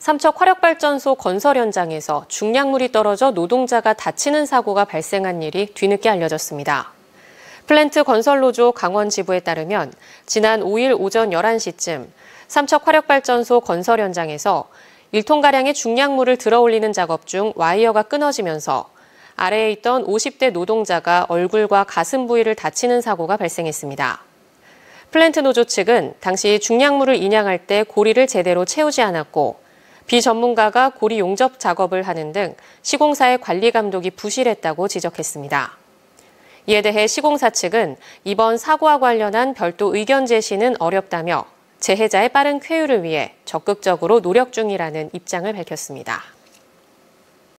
삼척 화력발전소 건설 현장에서 중량물이 떨어져 노동자가 다치는 사고가 발생한 일이 뒤늦게 알려졌습니다. 플랜트 건설노조 강원 지부에 따르면 지난 5일 오전 11시쯤 삼척 화력발전소 건설 현장에서 1톤가량의 중량물을 들어올리는 작업 중 와이어가 끊어지면서 아래에 있던 50대 노동자가 얼굴과 가슴 부위를 다치는 사고가 발생했습니다. 플랜트 노조 측은 당시 중량물을 인양할 때 고리를 제대로 채우지 않았고 비전문가가 고리 용접 작업을 하는 등 시공사의 관리 감독이 부실했다고 지적했습니다. 이에 대해 시공사 측은 이번 사고와 관련한 별도 의견 제시는 어렵다며 재해자의 빠른 쾌유를 위해 적극적으로 노력 중이라는 입장을 밝혔습니다.